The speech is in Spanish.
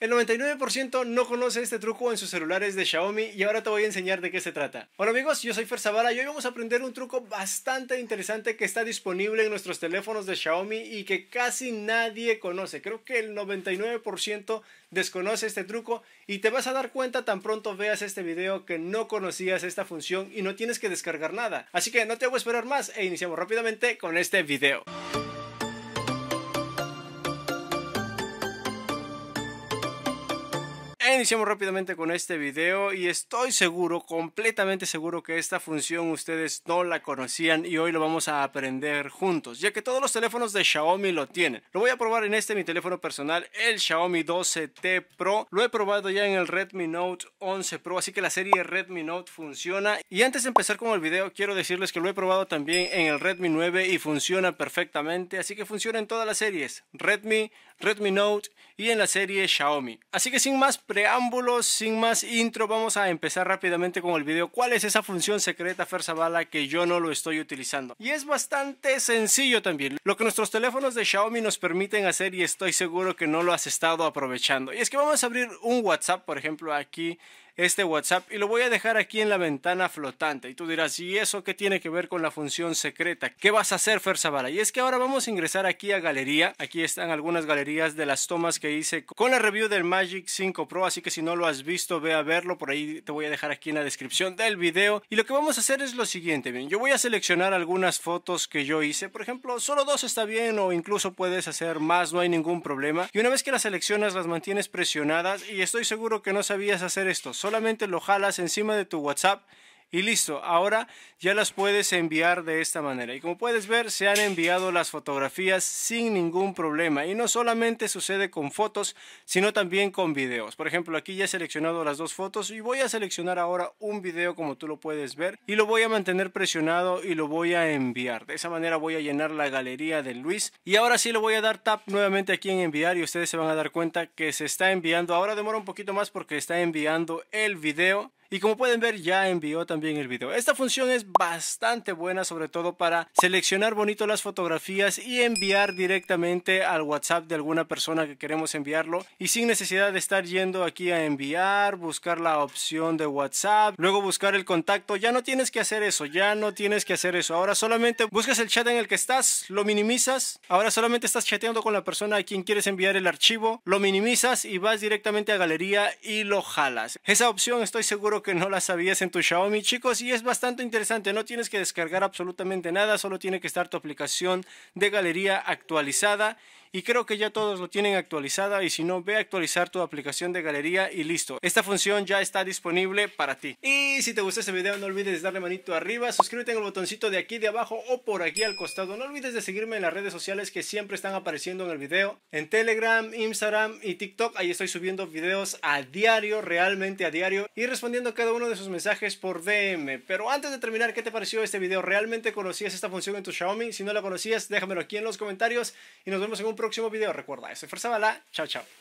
El 99% no conoce este truco en sus celulares de Xiaomi y ahora te voy a enseñar de qué se trata. Hola amigos, yo soy Fer Zavala y hoy vamos a aprender un truco bastante interesante que está disponible en nuestros teléfonos de Xiaomi y que casi nadie conoce. Creo que el 99% desconoce este truco y te vas a dar cuenta tan pronto veas este video que no conocías esta función y no tienes que descargar nada. Así que no te hago esperar más e iniciamos rápidamente con este video. iniciamos rápidamente con este video y estoy seguro, completamente seguro que esta función ustedes no la conocían y hoy lo vamos a aprender juntos, ya que todos los teléfonos de Xiaomi lo tienen. Lo voy a probar en este mi teléfono personal, el Xiaomi 12T Pro. Lo he probado ya en el Redmi Note 11 Pro, así que la serie Redmi Note funciona. Y antes de empezar con el video, quiero decirles que lo he probado también en el Redmi 9 y funciona perfectamente, así que funciona en todas las series. Redmi, Redmi Note y en la serie Xiaomi. Así que sin más preámbulos, sin más intro, vamos a empezar rápidamente con el video. ¿Cuál es esa función secreta bala que yo no lo estoy utilizando? Y es bastante sencillo también. Lo que nuestros teléfonos de Xiaomi nos permiten hacer y estoy seguro que no lo has estado aprovechando. Y es que vamos a abrir un WhatsApp, por ejemplo, aquí este WhatsApp y lo voy a dejar aquí en la ventana flotante. Y tú dirás, ¿y eso qué tiene que ver con la función secreta? ¿Qué vas a hacer, Ferzabala? Y es que ahora vamos a ingresar aquí a galería. Aquí están algunas galerías de las tomas que hice con la review del Magic 5 Pro. Así que si no lo has visto, ve a verlo. Por ahí te voy a dejar aquí en la descripción del video. Y lo que vamos a hacer es lo siguiente. Bien, yo voy a seleccionar algunas fotos que yo hice. Por ejemplo, solo dos está bien o incluso puedes hacer más, no hay ningún problema. Y una vez que las seleccionas, las mantienes presionadas. Y estoy seguro que no sabías hacer esto solamente lo jalas encima de tu WhatsApp y listo, ahora ya las puedes enviar de esta manera. Y como puedes ver, se han enviado las fotografías sin ningún problema. Y no solamente sucede con fotos, sino también con videos. Por ejemplo, aquí ya he seleccionado las dos fotos y voy a seleccionar ahora un video como tú lo puedes ver. Y lo voy a mantener presionado y lo voy a enviar. De esa manera voy a llenar la galería de Luis. Y ahora sí le voy a dar tap nuevamente aquí en enviar y ustedes se van a dar cuenta que se está enviando. Ahora demora un poquito más porque está enviando el video y como pueden ver ya envió también el video. Esta función es bastante buena sobre todo para seleccionar bonito las fotografías y enviar directamente al WhatsApp de alguna persona que queremos enviarlo y sin necesidad de estar yendo aquí a enviar, buscar la opción de WhatsApp, luego buscar el contacto. Ya no tienes que hacer eso, ya no tienes que hacer eso. Ahora solamente buscas el chat en el que estás, lo minimizas. Ahora solamente estás chateando con la persona a quien quieres enviar el archivo, lo minimizas y vas directamente a galería y lo jalas. Esa opción estoy seguro que no la sabías en tu Xiaomi, chicos, y es bastante interesante. No tienes que descargar absolutamente nada, solo tiene que estar tu aplicación de galería actualizada. Y creo que ya todos lo tienen actualizada y si no, ve a actualizar tu aplicación de galería y listo. Esta función ya está disponible para ti. Y si te gustó este video no olvides darle manito arriba, suscríbete en el botoncito de aquí de abajo o por aquí al costado. No olvides de seguirme en las redes sociales que siempre están apareciendo en el video. En Telegram, Instagram y TikTok, ahí estoy subiendo videos a diario, realmente a diario y respondiendo cada uno de sus mensajes por DM. Pero antes de terminar, ¿qué te pareció este video? ¿Realmente conocías esta función en tu Xiaomi? Si no la conocías, déjamelo aquí en los comentarios y nos vemos en un próximo video. Recuerda, soy Fuerza Chao, chao.